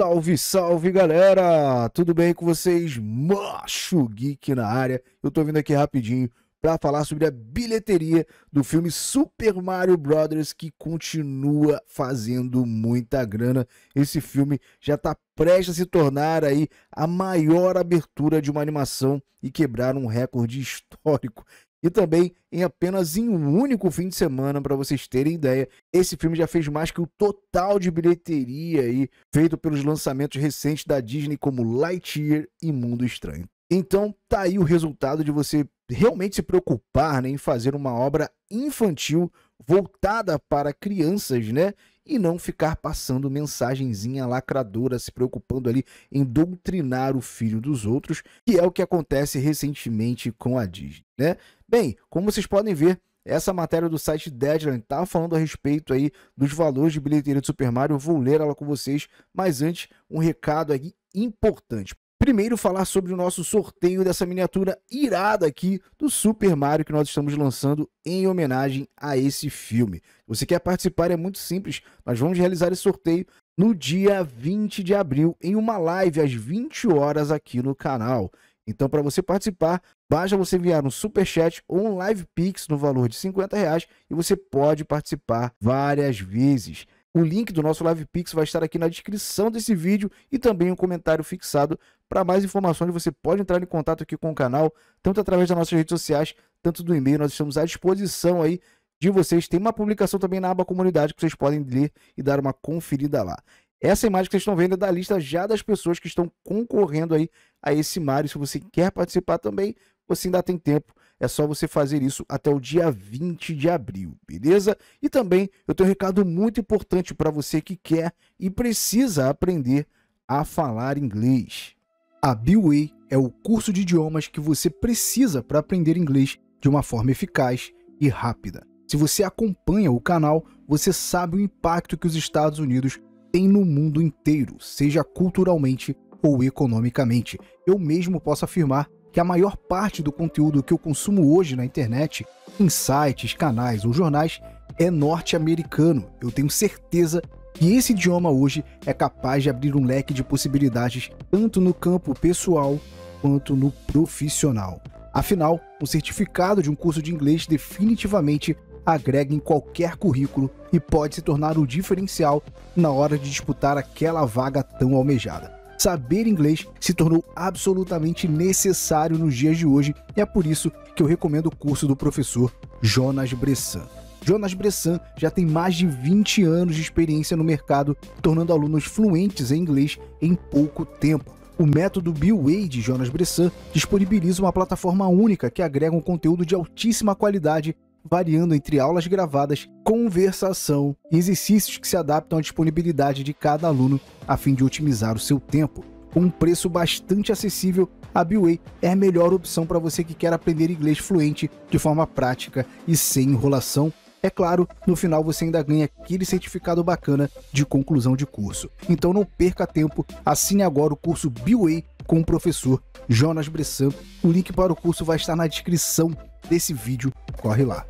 Salve, salve galera! Tudo bem com vocês? Macho Geek na área. Eu tô vindo aqui rapidinho para falar sobre a bilheteria do filme Super Mario Brothers que continua fazendo muita grana. Esse filme já está prestes a se tornar aí a maior abertura de uma animação e quebrar um recorde histórico e também em apenas em um único fim de semana, para vocês terem ideia. Esse filme já fez mais que o total de bilheteria aí, feito pelos lançamentos recentes da Disney como Lightyear e Mundo Estranho. Então, tá aí o resultado de você realmente se preocupar né, em fazer uma obra infantil voltada para crianças, né? e não ficar passando mensagenzinha lacradora, se preocupando ali em doutrinar o filho dos outros, que é o que acontece recentemente com a Disney, né? Bem, como vocês podem ver, essa matéria do site Deadline tá falando a respeito aí dos valores de bilheteria do Super Mario, eu vou ler ela com vocês, mas antes um recado aqui importante primeiro falar sobre o nosso sorteio dessa miniatura irada aqui do Super Mario que nós estamos lançando em homenagem a esse filme. Você quer participar é muito simples, nós vamos realizar esse sorteio no dia 20 de abril em uma live às 20 horas aqui no canal. Então, para você participar, basta você enviar um super chat ou um live pix no valor de 50 reais e você pode participar várias vezes. O link do nosso Live Pix vai estar aqui na descrição desse vídeo e também um comentário fixado. Para mais informações, você pode entrar em contato aqui com o canal, tanto através das nossas redes sociais, tanto do e-mail. Nós estamos à disposição aí de vocês. Tem uma publicação também na aba comunidade que vocês podem ler e dar uma conferida lá. Essa é imagem que vocês estão vendo é da lista já das pessoas que estão concorrendo aí a esse Mario. Se você quer participar também, você ainda tem tempo. É só você fazer isso até o dia 20 de abril, beleza? E também eu tenho um recado muito importante para você que quer e precisa aprender a falar inglês. A Biway é o curso de idiomas que você precisa para aprender inglês de uma forma eficaz e rápida. Se você acompanha o canal, você sabe o impacto que os Estados Unidos têm no mundo inteiro, seja culturalmente ou economicamente. Eu mesmo posso afirmar que a maior parte do conteúdo que eu consumo hoje na internet, em sites, canais ou jornais, é norte-americano. Eu tenho certeza que esse idioma hoje é capaz de abrir um leque de possibilidades tanto no campo pessoal quanto no profissional. Afinal, o certificado de um curso de inglês definitivamente agrega em qualquer currículo e pode se tornar o diferencial na hora de disputar aquela vaga tão almejada saber inglês se tornou absolutamente necessário nos dias de hoje e é por isso que eu recomendo o curso do professor Jonas Bressan. Jonas Bressan já tem mais de 20 anos de experiência no mercado, tornando alunos fluentes em inglês em pouco tempo. O método b Way de Jonas Bressan disponibiliza uma plataforma única que agrega um conteúdo de altíssima qualidade variando entre aulas gravadas, conversação e exercícios que se adaptam à disponibilidade de cada aluno a fim de otimizar o seu tempo. Com um preço bastante acessível, a Biway é a melhor opção para você que quer aprender inglês fluente de forma prática e sem enrolação. É claro, no final você ainda ganha aquele certificado bacana de conclusão de curso. Então não perca tempo, assine agora o curso Biway com o professor Jonas Bressan. O link para o curso vai estar na descrição desse vídeo, corre lá.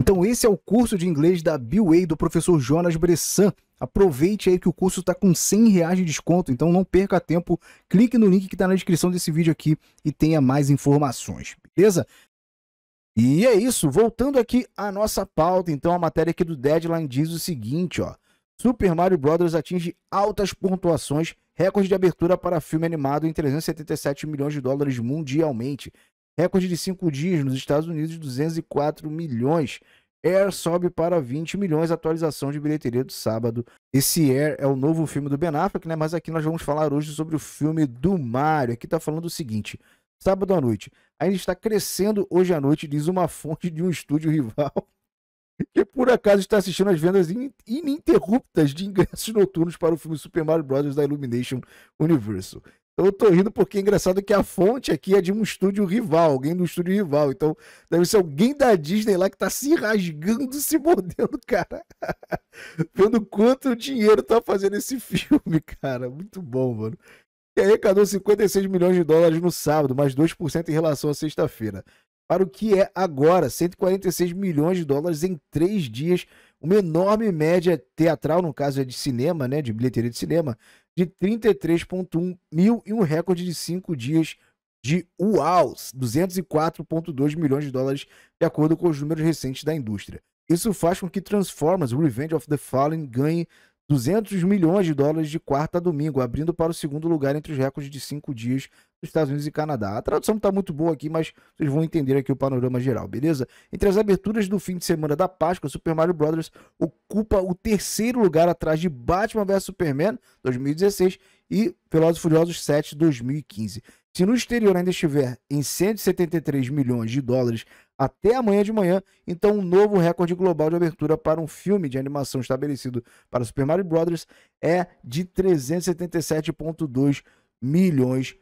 Então esse é o curso de inglês da Biway do professor Jonas Bressan. Aproveite aí que o curso está com 100 reais de desconto, então não perca tempo. Clique no link que está na descrição desse vídeo aqui e tenha mais informações, beleza? E é isso, voltando aqui à nossa pauta, então a matéria aqui do Deadline diz o seguinte, ó. Super Mario Bros. atinge altas pontuações, recorde de abertura para filme animado em 377 milhões de dólares mundialmente, recorde de 5 dias nos Estados Unidos, 204 milhões. Air sobe para 20 milhões, atualização de bilheteria do sábado. Esse Air é o novo filme do Ben Affleck, né? Mas aqui nós vamos falar hoje sobre o filme do Mario. Aqui está falando o seguinte: sábado à noite. Ainda está crescendo hoje à noite, diz uma fonte de um estúdio rival. por acaso está assistindo às vendas ininterruptas de ingressos noturnos para o filme Super Mario Bros. da Illumination Universo. Então eu tô rindo porque é engraçado que a fonte aqui é de um estúdio rival, alguém do estúdio rival. Então deve ser alguém da Disney lá que tá se rasgando, se mordendo, cara. Vendo quanto dinheiro tá fazendo esse filme, cara. Muito bom, mano. E aí arrecadou 56 milhões de dólares no sábado, mais 2% em relação à sexta-feira para o que é agora, 146 milhões de dólares em três dias, uma enorme média teatral, no caso é de cinema, né, de bilheteria de cinema, de 33,1 mil e um recorde de cinco dias de UAU, 204,2 milhões de dólares, de acordo com os números recentes da indústria. Isso faz com que Transformers Revenge of the Fallen ganhe 200 milhões de dólares de quarta a domingo, abrindo para o segundo lugar entre os recordes de cinco dias dos Estados Unidos e Canadá. A tradução está muito boa aqui, mas vocês vão entender aqui o panorama geral, beleza? Entre as aberturas do fim de semana da Páscoa, Super Mario Bros. ocupa o terceiro lugar atrás de Batman vs Superman 2016 e Velozes e Furiosos 7 2015. Se no exterior ainda estiver em 173 milhões de dólares até amanhã de manhã, então um novo recorde global de abertura para um filme de animação estabelecido para Super Mario Bros. é de 377,2 milhões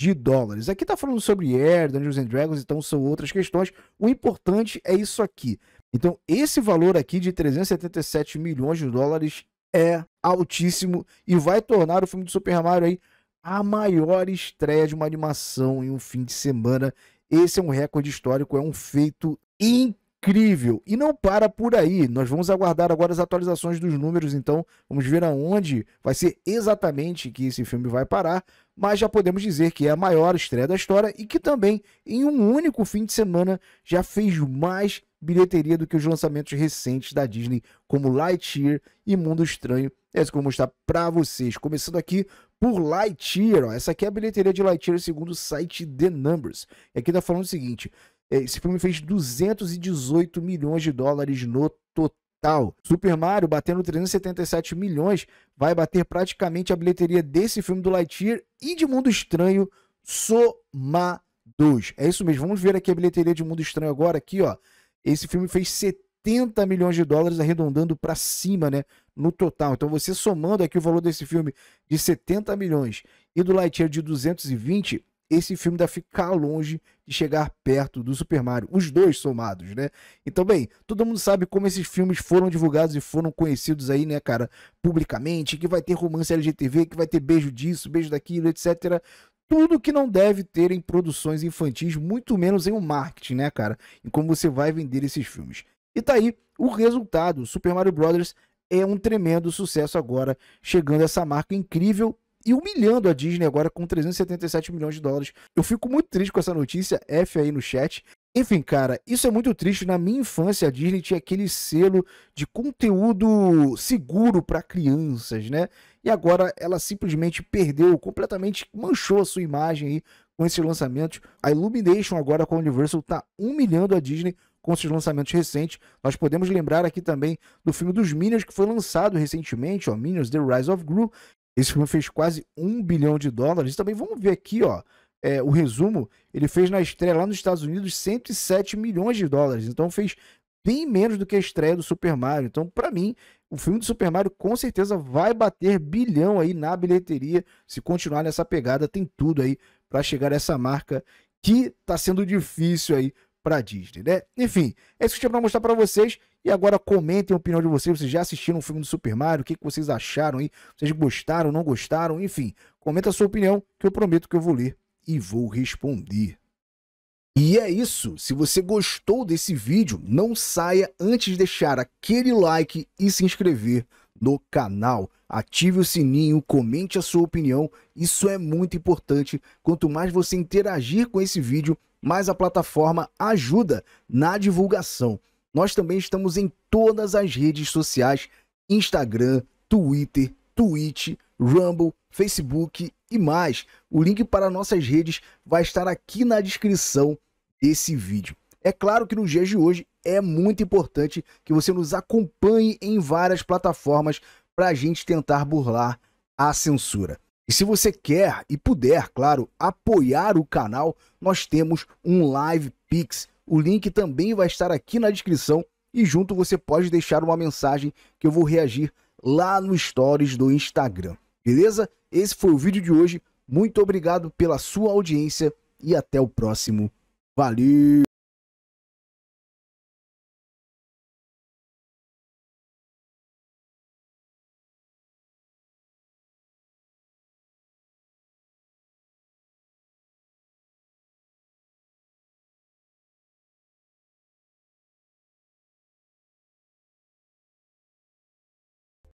de dólares. Aqui está falando sobre Air, Dungeons and Dragons, então são outras questões. O importante é isso aqui. Então, esse valor aqui de 377 milhões de dólares é altíssimo e vai tornar o filme do Super Mario aí a maior estreia de uma animação em um fim de semana. Esse é um recorde histórico, é um feito incrível. E não para por aí. Nós vamos aguardar agora as atualizações dos números, então vamos ver aonde vai ser exatamente que esse filme vai parar, mas já podemos dizer que é a maior estreia da história e que também em um único fim de semana já fez mais bilheteria do que os lançamentos recentes da Disney, como Lightyear e Mundo Estranho. É isso que eu vou mostrar para vocês. Começando aqui por Lightyear. Ó. Essa aqui é a bilheteria de Lightyear segundo o site The Numbers. E aqui tá falando o seguinte: é, esse filme fez 218 milhões de dólares no total. Super Mario, batendo 377 milhões, vai bater praticamente a bilheteria desse filme do Lightyear e de Mundo Estranho somados. É isso mesmo. Vamos ver aqui a bilheteria de Mundo Estranho agora, aqui, ó. Esse filme fez 70 milhões de dólares, arredondando para cima, né? No total. Então, você somando aqui o valor desse filme de 70 milhões e do Lightyear de 220, esse filme dá ficar longe de chegar perto do Super Mario, os dois somados, né? Então, bem, todo mundo sabe como esses filmes foram divulgados e foram conhecidos aí, né, cara, publicamente, que vai ter romance LGTV, que vai ter beijo disso, beijo daquilo, etc tudo que não deve ter em produções infantis, muito menos em um marketing, né, cara? Em como você vai vender esses filmes. E tá aí o resultado. Super Mario Bros. é um tremendo sucesso agora, chegando a essa marca incrível e humilhando a Disney agora com 377 milhões de dólares. Eu fico muito triste com essa notícia, F aí no chat. Enfim, cara, isso é muito triste. Na minha infância, a Disney tinha aquele selo de conteúdo seguro para crianças, né? E agora ela simplesmente perdeu, completamente manchou a sua imagem aí com esses lançamentos. A Illumination agora com a Universal tá humilhando a Disney com esses lançamentos recentes. Nós podemos lembrar aqui também do filme dos Minions que foi lançado recentemente, ó, Minions The Rise of Gru. Esse filme fez quase um bilhão de dólares. Também vamos ver aqui, ó, é, o resumo, ele fez na estreia lá nos Estados Unidos 107 milhões de dólares. Então fez bem menos do que a estreia do Super Mario. Então, para mim, o filme do Super Mario com certeza vai bater bilhão aí na bilheteria. Se continuar nessa pegada, tem tudo aí para chegar a essa marca que tá sendo difícil aí para Disney, né? Enfim, é isso que eu tinha para mostrar para vocês. E agora comentem a opinião de vocês. Vocês já assistiram o filme do Super Mario? O que, que vocês acharam aí? Vocês gostaram, não gostaram? Enfim, comenta a sua opinião que eu prometo que eu vou ler e vou responder. E é isso. Se você gostou desse vídeo, não saia antes de deixar aquele like e se inscrever no canal. Ative o sininho, comente a sua opinião. Isso é muito importante. Quanto mais você interagir com esse vídeo, mais a plataforma ajuda na divulgação. Nós também estamos em todas as redes sociais: Instagram, Twitter, Twitch, Rumble, Facebook e mais. O link para nossas redes vai estar aqui na descrição desse vídeo. É claro que nos dias de hoje é muito importante que você nos acompanhe em várias plataformas para a gente tentar burlar a censura. E se você quer e puder, claro, apoiar o canal, nós temos um Live Pix. O link também vai estar aqui na descrição e junto você pode deixar uma mensagem que eu vou reagir lá no Stories do Instagram. Beleza? Esse foi o vídeo de hoje. Muito obrigado pela sua audiência e até o próximo. Valeu!